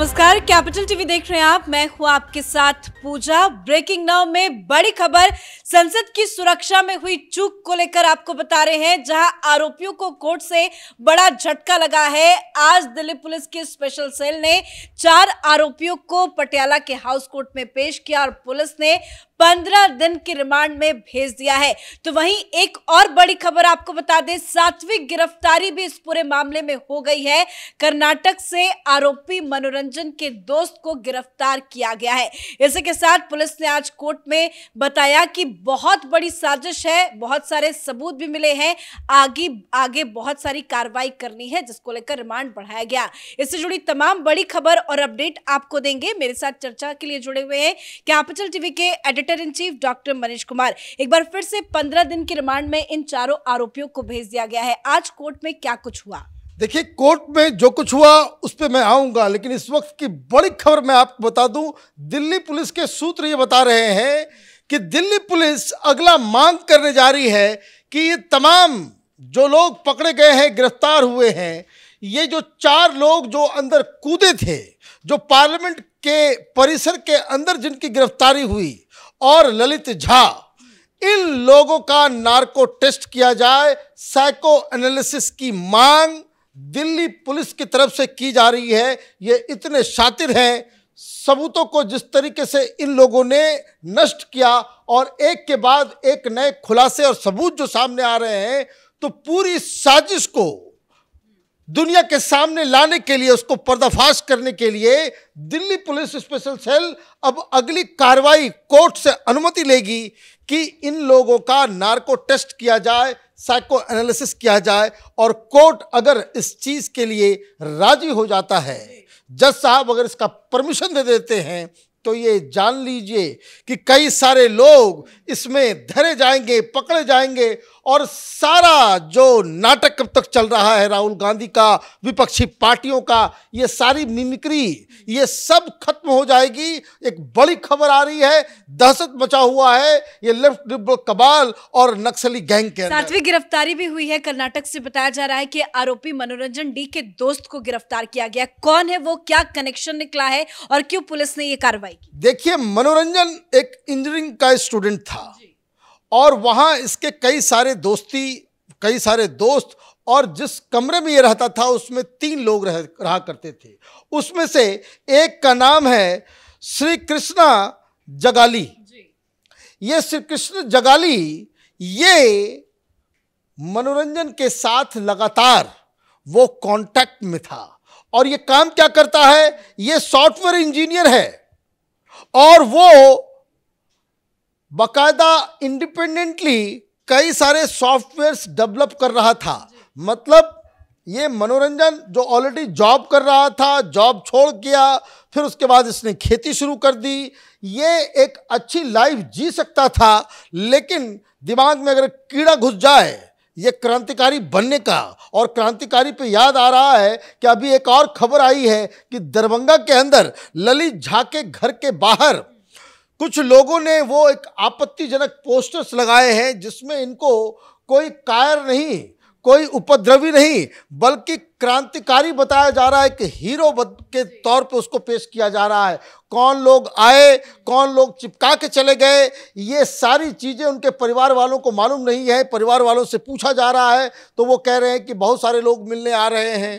नमस्कार capital TV देख रहे हैं आप मैं हूं आपके साथ पूजा ब्रेकिंग नाउ में बड़ी खबर संसद की सुरक्षा में हुई चूक को लेकर आपको बता रहे हैं जहां आरोपियों को कोर्ट से बड़ा झटका लगा है आज दिल्ली पुलिस की स्पेशल सेल ने चार आरोपियों को पटियाला के हाउस कोर्ट में पेश किया और पुलिस ने पंद्रह दिन के रिमांड में भेज दिया है तो वहीं एक और बड़ी खबर आपको बता दें सात्विक गिरफ्तारी भी इस पूरे मामले में हो गई है कर्नाटक से आरोपी मनोरंजन के दोस्त को गिरफ्तार किया गया है इसी के साथ पुलिस ने आज कोर्ट में बताया कि बहुत बड़ी साजिश है बहुत सारे सबूत भी मिले हैं आगे आगे बहुत सारी कार्रवाई करनी है जिसको लेकर रिमांड बढ़ाया गया इससे जुड़ी तमाम बड़ी खबर और अपडेट आपको देंगे मेरे साथ चर्चा के लिए जुड़े हुए हैं कैपिटल टीवी के editor director in chief doctor Manish Kumar एक बार फिर से पंद्रह दिन के रिमांड में इन चारों आरोपियों को भेज दिया गया है आज कोर्ट में क्या कुछ हुआ देखिए कोर्ट में जो कुछ हुआ उस पर मैं आऊंगा लेकिन इस वक्त की बड़ी खबर मैं आपको बता दूँ दिल्ली पुलिस के सूत्र ये बता रहे हैं कि दिल्ली पुलिस अगला मांग करने जा रही है कि ये तमाम जो लोग पकड़े गए हैं गिरफ्तार हुए हैं ये जो चार लोग जो अंदर कूदे थे जो पार्लियामेंट के परिसर के अंदर जिनकी गिरफ्तारी हुई और ललित झा इन लोगों का नार्को टेस्ट किया जाए साइको एनालिसिस की मांग दिल्ली पुलिस की तरफ से की जा रही है ये इतने शातिर हैं सबूतों को जिस तरीके से इन लोगों ने नष्ट किया और एक के बाद एक नए खुलासे और सबूत जो सामने आ रहे हैं तो पूरी साजिश को दुनिया के सामने लाने के लिए उसको पर्दाफाश करने के लिए दिल्ली पुलिस स्पेशल सेल अब अगली कार्रवाई कोर्ट से अनुमति लेगी कि इन लोगों का नार्को टेस्ट किया जाए साइको एनालिसिस किया जाए और कोर्ट अगर इस चीज़ के लिए राजी हो जाता है जज साहब अगर इसका परमिशन दे देते हैं तो ये जान लीजिए कि कई सारे लोग इसमें धरे जाएंगे पकड़े जाएंगे और सारा जो नाटक अब तक चल रहा है राहुल गांधी का विपक्षी पार्टियों का ये सारी मिमिक्री ये सब खत्म हो जाएगी एक बड़ी खबर आ रही है दहशत मचा हुआ है ये लेफ्ट कबाल और नक्सली गैंग के सातवीं गिरफ्तारी भी हुई है कर्नाटक से बताया जा रहा है कि आरोपी मनोरंजन डी के दोस्त को गिरफ्तार किया गया कौन है वो क्या कनेक्शन निकला है और क्यों पुलिस ने ये कार्रवाई की देखिए मनोरंजन एक इंजीनियरिंग का स्टूडेंट था और वहाँ इसके कई सारे दोस्ती कई सारे दोस्त और जिस कमरे में ये रहता था उसमें तीन लोग रह रहा करते थे उसमें से एक का नाम है श्री कृष्णा जगाली ये श्री कृष्ण जगाली ये मनोरंजन के साथ लगातार वो कांटेक्ट में था और ये काम क्या करता है ये सॉफ्टवेयर इंजीनियर है और वो बकायदा इंडिपेंडेंटली कई सारे सॉफ्टवेयर्स डेवलप कर रहा था मतलब ये मनोरंजन जो ऑलरेडी जॉब कर रहा था जॉब छोड़ गया फिर उसके बाद इसने खेती शुरू कर दी ये एक अच्छी लाइफ जी सकता था लेकिन दिमाग में अगर कीड़ा घुस जाए ये क्रांतिकारी बनने का और क्रांतिकारी पे याद आ रहा है कि अभी एक और खबर आई है कि दरभंगा के अंदर ललित झा के घर के बाहर कुछ लोगों ने वो एक आपत्तिजनक पोस्टर्स लगाए हैं जिसमें इनको कोई कायर नहीं कोई उपद्रवी नहीं बल्कि क्रांतिकारी बताया जा रहा है कि हीरो के तौर पे उसको पेश किया जा रहा है कौन लोग आए कौन लोग चिपका के चले गए ये सारी चीज़ें उनके परिवार वालों को मालूम नहीं है परिवार वालों से पूछा जा रहा है तो वो कह रहे हैं कि बहुत सारे लोग मिलने आ रहे हैं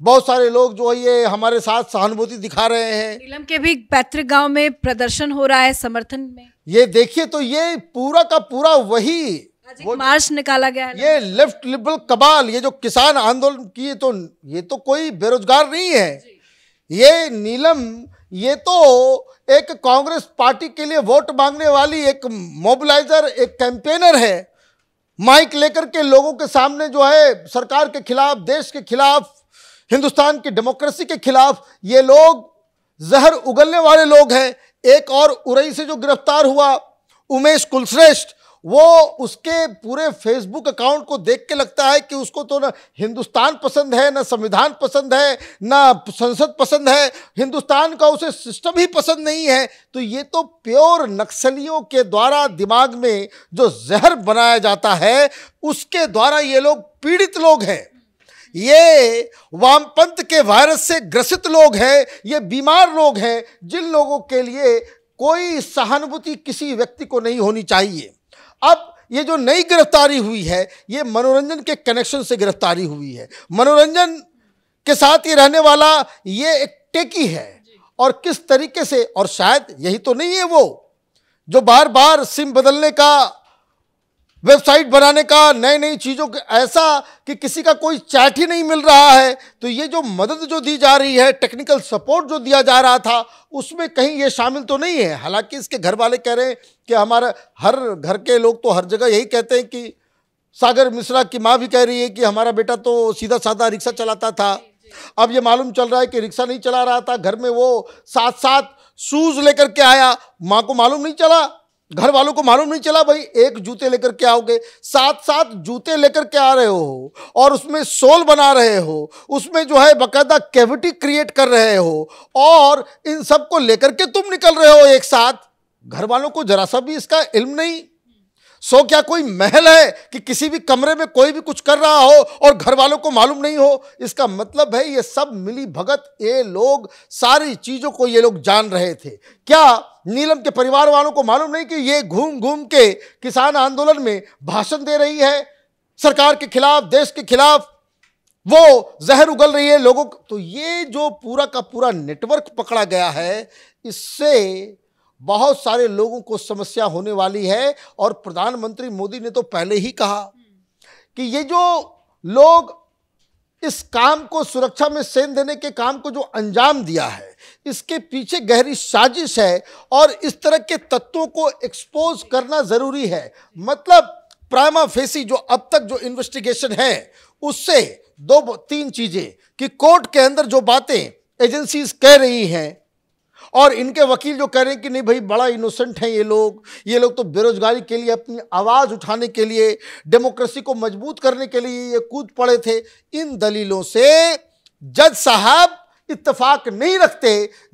बहुत सारे लोग जो है ये हमारे साथ सहानुभूति दिखा रहे हैं नीलम के भी पैतृक गांव में प्रदर्शन हो रहा है समर्थन में ये देखिए तो ये पूरा का पूरा वही मार्च निकाला गया है ये लेफ्ट लिबरल कबाल ये जो किसान आंदोलन किए तो ये तो कोई बेरोजगार नहीं है ये नीलम ये तो एक कांग्रेस पार्टी के लिए वोट मांगने वाली एक मोबिलाइजर एक कैंपेनर है माइक लेकर के लोगों के सामने जो है सरकार के खिलाफ देश के खिलाफ हिंदुस्तान की डेमोक्रेसी के खिलाफ ये लोग जहर उगलने वाले लोग हैं एक और उरई से जो गिरफ्तार हुआ उमेश कुलश्रेष्ठ वो उसके पूरे फेसबुक अकाउंट को देख के लगता है कि उसको तो ना हिंदुस्तान पसंद है ना संविधान पसंद है ना संसद पसंद है हिंदुस्तान का उसे सिस्टम ही पसंद नहीं है तो ये तो प्योर नक्सलियों के द्वारा दिमाग में जो जहर बनाया जाता है उसके द्वारा ये लोग पीड़ित लोग हैं ये वामपंथ के वायरस से ग्रसित लोग हैं ये बीमार लोग हैं जिन लोगों के लिए कोई सहानुभूति किसी व्यक्ति को नहीं होनी चाहिए अब ये जो नई गिरफ्तारी हुई है ये मनोरंजन के कनेक्शन से गिरफ्तारी हुई है मनोरंजन के साथ ये रहने वाला ये एक टेकी है और किस तरीके से और शायद यही तो नहीं है वो जो बार बार सिम बदलने का वेबसाइट बनाने का नई नई चीज़ों के ऐसा कि किसी का कोई चैट ही नहीं मिल रहा है तो ये जो मदद जो दी जा रही है टेक्निकल सपोर्ट जो दिया जा रहा था उसमें कहीं ये शामिल तो नहीं है हालांकि इसके घर वाले कह रहे हैं कि हमारा हर घर के लोग तो हर जगह यही कहते हैं कि सागर मिश्रा की माँ भी कह रही है कि हमारा बेटा तो सीधा साधा रिक्शा चलाता था अब ये मालूम चल रहा है कि रिक्शा नहीं चला रहा था घर में वो साथ साथ शूज़ लेकर के आया माँ को मालूम नहीं चला घर वालों को मालूम नहीं चला भाई एक जूते लेकर के आओगे साथ साथ जूते लेकर के आ रहे हो और उसमें सोल बना रहे हो उसमें जो है बकायदा कैविटी क्रिएट कर रहे हो और इन सब को लेकर के तुम निकल रहे हो एक साथ घर वालों को जरा सा भी इसका इल्म नहीं सो क्या कोई महल है कि किसी भी कमरे में कोई भी कुछ कर रहा हो और घर वालों को मालूम नहीं हो इसका मतलब है ये सब मिली भगत ये लोग सारी चीज़ों को ये लोग जान रहे थे क्या नीलम के परिवार वालों को मालूम नहीं कि ये घूम घूम के किसान आंदोलन में भाषण दे रही है सरकार के खिलाफ देश के खिलाफ वो जहर उगल रही है लोगों को तो ये जो पूरा का पूरा नेटवर्क पकड़ा गया है इससे बहुत सारे लोगों को समस्या होने वाली है और प्रधानमंत्री मोदी ने तो पहले ही कहा कि ये जो लोग इस काम को सुरक्षा में सेन देने के काम को जो अंजाम दिया है इसके पीछे गहरी साजिश है और इस तरह के तत्वों को एक्सपोज करना ज़रूरी है मतलब प्राइमा फेसी जो अब तक जो इन्वेस्टिगेशन है उससे दो तीन चीज़ें कि कोर्ट के अंदर जो बातें एजेंसीज कह रही हैं और इनके वकील जो कह रहे हैं कि नहीं भाई बड़ा इनोसेंट हैं ये लोग ये लोग तो बेरोजगारी के लिए अपनी आवाज़ उठाने के लिए डेमोक्रेसी को मजबूत करने के लिए ये कूद पड़े थे इन दलीलों से जज साहब इतफाक नहीं रखते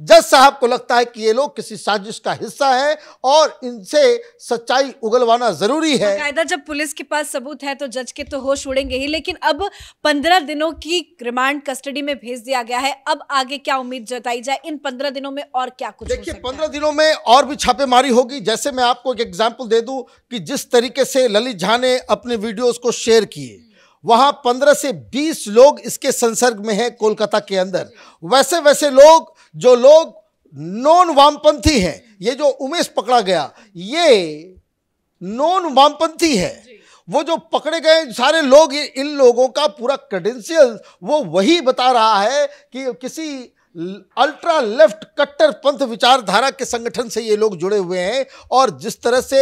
जज साहब को लगता है कि ये लोग किसी साजिश का हिस्सा है और इनसे सच्चाई उगलवाना जरूरी है जब पुलिस के पास सबूत है तो जज के तो होश उड़ेंगे ही लेकिन अब पंद्रह दिनों की रिमांड कस्टडी में भेज दिया गया है अब आगे क्या उम्मीद जताई जाए इन पंद्रह दिनों में और क्या कुछ देखिए पंद्रह दिनों में और भी छापेमारी होगी जैसे मैं आपको एक एग्जाम्पल दे दू की जिस तरीके से ललित झा ने अपने वीडियो को शेयर किए वहाँ पंद्रह से बीस लोग इसके संसर्ग में हैं कोलकाता के अंदर वैसे वैसे लोग जो लोग नॉन वामपंथी हैं ये जो उमेश पकड़ा गया ये नॉन वामपंथी है वो जो पकड़े गए सारे लोग इन लोगों का पूरा क्रेडेंशियल वो वही बता रहा है कि किसी अल्ट्रा लेफ्ट कट्टर पंथ विचारधारा के संगठन से ये लोग जुड़े हुए हैं और जिस तरह से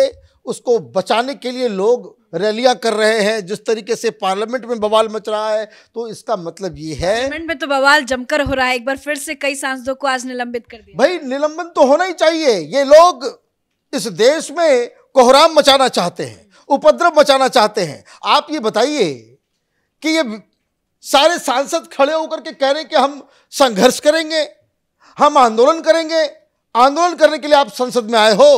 उसको बचाने के लिए लोग रैलियां कर रहे हैं जिस तरीके से पार्लियामेंट में बवाल मच रहा है तो इसका मतलब ये है पार्लियामेंट में तो बवाल जमकर हो रहा है एक बार फिर से कई सांसदों को आज निलंबित कर दिया भाई निलंबन तो होना ही चाहिए ये लोग इस देश में कोहराम मचाना चाहते हैं उपद्रव मचाना चाहते हैं आप ये बताइए कि ये सारे सांसद खड़े होकर के कह रहे हैं कि हम संघर्ष करेंगे हम आंदोलन करेंगे आंदोलन करने के लिए आप संसद में आए हो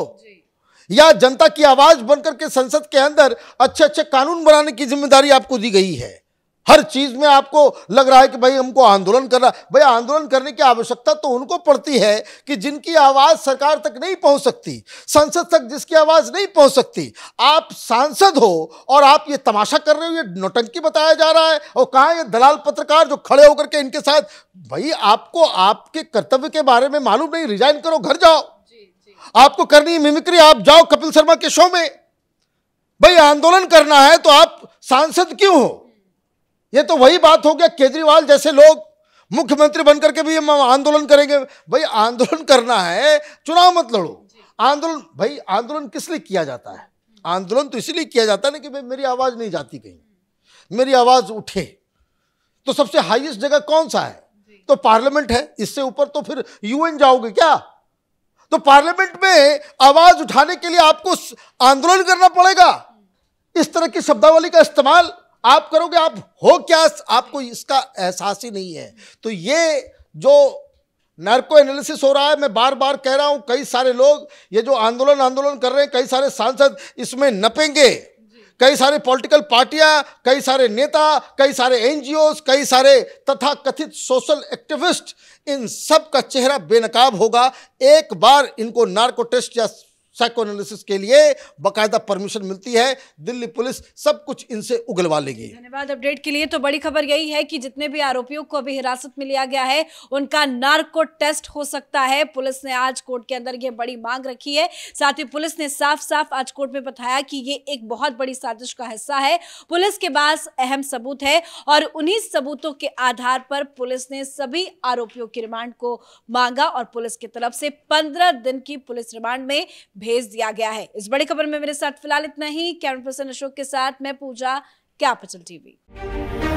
या जनता की आवाज़ बनकर के संसद के अंदर अच्छे अच्छे कानून बनाने की जिम्मेदारी आपको दी गई है हर चीज़ में आपको लग रहा है कि भाई हमको आंदोलन करना भाई आंदोलन करने की आवश्यकता तो उनको पड़ती है कि जिनकी आवाज़ सरकार तक नहीं पहुंच सकती संसद तक जिसकी आवाज़ नहीं पहुंच सकती आप सांसद हो और आप ये तमाशा कर रहे हो ये नोटंकी बताया जा रहा है और कहा ये दलाल पत्रकार जो खड़े होकर के इनके साथ भाई आपको आपके कर्तव्य के बारे में मालूम नहीं रिजाइन करो घर जाओ आपको करनी है मिमिक्री आप जाओ कपिल शर्मा के शो में भाई आंदोलन करना है तो आप सांसद क्यों हो ये तो वही बात हो गया केजरीवाल जैसे लोग मुख्यमंत्री बनकर के भी हम आंदोलन करेंगे भाई आंदोलन करना है चुनाव मत लड़ो आंदोलन भाई आंदोलन किस लिए किया जाता है आंदोलन तो इसीलिए किया जाता है ना कि भाई मेरी आवाज़ नहीं जाती कहीं मेरी आवाज़ उठे तो सबसे हाईएस्ट जगह कौन सा है तो पार्लियामेंट है इससे ऊपर तो फिर यूएन जाओगे क्या तो पार्लियामेंट में आवाज उठाने के लिए आपको आंदोलन करना पड़ेगा इस तरह की शब्दावली का इस्तेमाल आप करोगे आप हो क्या आपको इसका एहसास ही नहीं है तो ये जो नर्को एनालिसिस हो रहा है मैं बार बार कह रहा हूं कई सारे लोग ये जो आंदोलन आंदोलन कर रहे हैं कई सारे सांसद इसमें नपेंगे कई सारे पॉलिटिकल पार्टियां कई सारे नेता कई सारे एनजीओस कई सारे तथा कथित सोशल एक्टिविस्ट इन सब का चेहरा बेनकाब होगा एक बार इनको नार्को टेस्ट या साइकोनालिसिस के लिए बाकायदा परमिशन मिलती है दिल्ली पुलिस सब कुछ इनसे उगलवा लेगी धन्यवाद अपडेट के लिए तो बड़ी खबर यही है कि जितने भी आरोपियों को अभी हिरासत में लिया गया है उनका नार्को टेस्ट हो सकता है पुलिस ने आज कोर्ट के अंदर यह बड़ी मांग रखी है साथ ही पुलिस ने साफ साफ आज कोर्ट में बताया कि ये एक बहुत बड़ी साजिश का हिस्सा है पुलिस के पास अहम सबूत है और उन्हीं सबूतों के आधार पर पुलिस ने सभी आरोपियों की रिमांड को मांगा और पुलिस की तरफ से पंद्रह दिन की पुलिस रिमांड में भेज दिया गया है इस बड़ी खबर में मेरे साथ फिलहाल इतना ही कैमरा पर्सन अशोक के साथ मैं पूजा कैपिटल टीवी